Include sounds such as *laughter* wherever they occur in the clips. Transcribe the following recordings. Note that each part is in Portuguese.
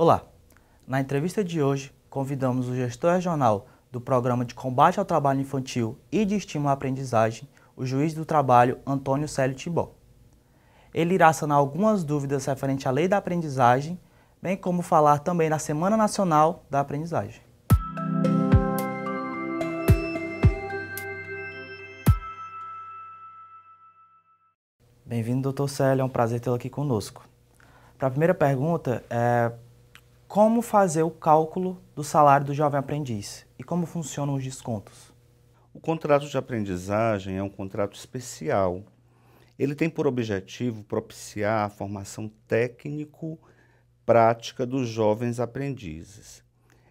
Olá! Na entrevista de hoje, convidamos o gestor regional do Programa de Combate ao Trabalho Infantil e de Estímulo à Aprendizagem, o juiz do trabalho Antônio Célio Timbó. Ele irá sanar algumas dúvidas referente à lei da aprendizagem, bem como falar também na Semana Nacional da Aprendizagem. Bem-vindo, doutor Célio, é um prazer tê-lo aqui conosco. Para a primeira pergunta, é, como fazer o cálculo do salário do jovem aprendiz e como funcionam os descontos. O contrato de aprendizagem é um contrato especial. Ele tem por objetivo propiciar a formação técnico-prática dos jovens aprendizes.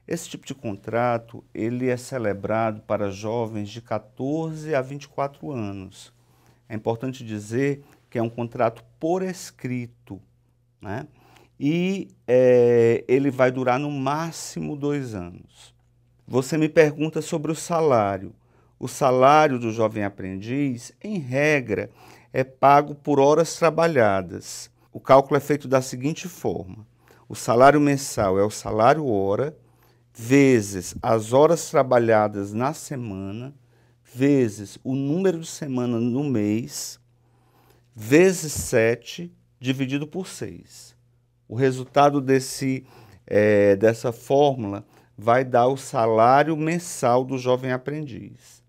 Esse tipo de contrato ele é celebrado para jovens de 14 a 24 anos. É importante dizer que é um contrato por escrito, né? e é, ele vai durar no máximo dois anos. Você me pergunta sobre o salário. O salário do jovem aprendiz, em regra, é pago por horas trabalhadas. O cálculo é feito da seguinte forma: o salário mensal é o salário hora vezes as horas trabalhadas na semana vezes o número de semanas no mês vezes 7 dividido por 6. O resultado desse, é, dessa fórmula vai dar o salário mensal do jovem aprendiz.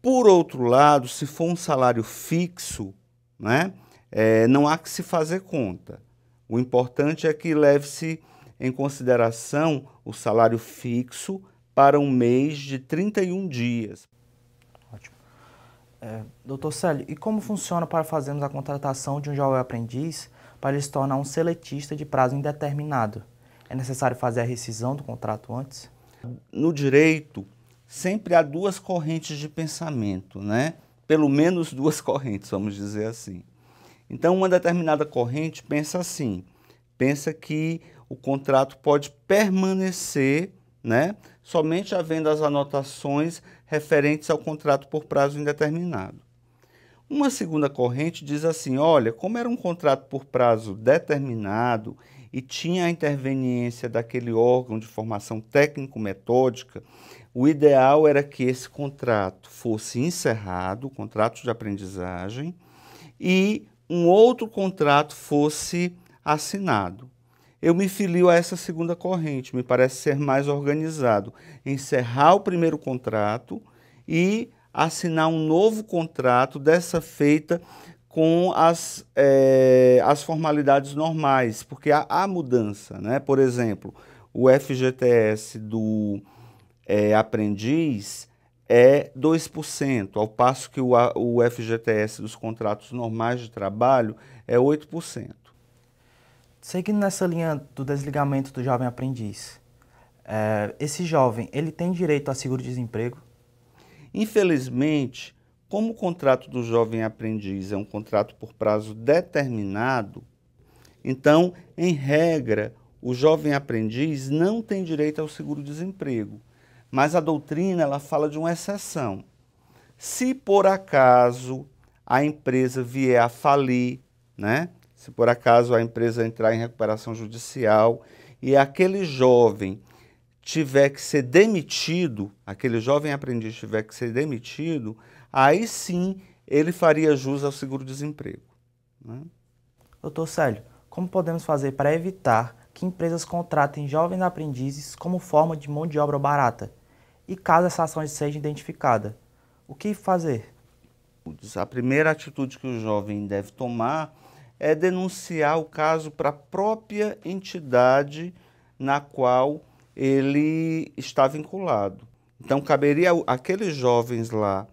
Por outro lado, se for um salário fixo, né, é, não há que se fazer conta. O importante é que leve-se em consideração o salário fixo para um mês de 31 dias. Ótimo. É, doutor Célio, e como funciona para fazermos a contratação de um jovem aprendiz para ele se tornar um seletista de prazo indeterminado. É necessário fazer a rescisão do contrato antes? No direito, sempre há duas correntes de pensamento, né? Pelo menos duas *laughs* correntes, vamos dizer assim. Então, uma determinada corrente pensa assim: pensa que o contrato pode permanecer, né? Somente havendo as anotações referentes ao contrato por prazo indeterminado. Uma segunda corrente diz assim: olha, como era um contrato por prazo determinado e tinha a interveniência daquele órgão de formação técnico-metódica, o ideal era que esse contrato fosse encerrado, o contrato de aprendizagem, e um outro contrato fosse assinado. Eu me filio a essa segunda corrente, me parece ser mais organizado. Encerrar o primeiro contrato e assinar um novo contrato, dessa feita com as, é, as formalidades normais, porque há, há, mudança. Né? Por exemplo, o FGTS do é, aprendiz é 2%, ao passo que o, o FGTS dos contratos normais de trabalho é 8%. Seguindo nessa linha do desligamento do jovem aprendiz, é, esse jovem ele tem direito a seguro-desemprego? Infelizmente, como o contrato do jovem aprendiz é um contrato por prazo determinado, então, em regra, o jovem aprendiz não tem direito ao seguro-desemprego, mas a doutrina ela fala de uma exceção. Se por acaso a empresa vier a falir, né? Se por acaso a empresa entrar em recuperação judicial e aquele jovem tiver que ser demitido, aquele jovem aprendiz tiver que ser demitido, aí sim ele faria jus ao seguro-desemprego. Né? Doutor Célio, como podemos fazer para evitar que empresas contratem jovens aprendizes como forma de mão de obra barata? E caso essa ação seja identificada, o que fazer? A primeira atitude que o jovem deve tomar é denunciar o caso para a própria entidade na qual ele está vinculado. Então, caberia aqueles jovens lá,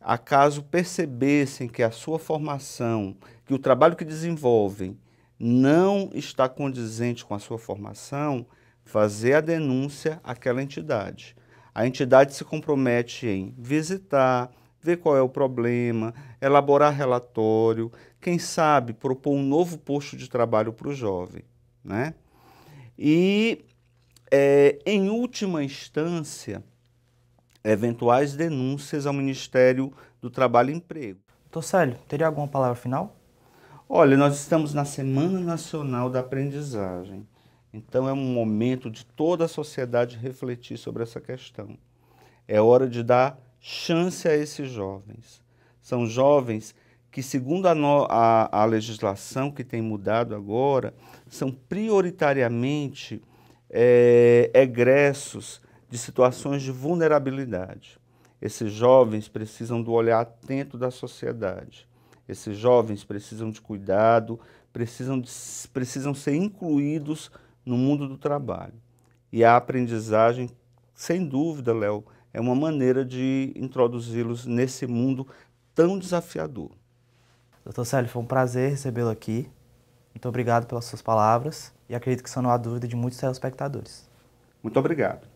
acaso percebessem que a sua formação, que o trabalho que desenvolvem, não está condizente com a sua formação, fazer a denúncia àquela entidade. A entidade se compromete em visitar, ver qual é o problema, elaborar relatório, quem sabe propor um novo posto de trabalho para o jovem. Né? E é, em última instância, eventuais denúncias ao Ministério do Trabalho e Emprego. Torcélio, teria alguma palavra final? Olha, nós estamos na Semana Nacional da Aprendizagem. Então é um momento de toda a sociedade refletir sobre essa questão. É hora de dar chance a esses jovens. São jovens que, segundo a, no, a, a legislação que tem mudado agora, são prioritariamente é, egressos de situações de vulnerabilidade. Esses jovens precisam do olhar atento da sociedade. Esses jovens precisam de cuidado, precisam, de, precisam ser incluídos no mundo do trabalho. E a aprendizagem, sem dúvida, Léo, é uma maneira de introduzi-los nesse mundo tão desafiador. Doutor Célio, foi um prazer recebê-lo aqui. Muito obrigado pelas suas palavras e acredito que são não há dúvida de muitos telespectadores. Muito obrigado.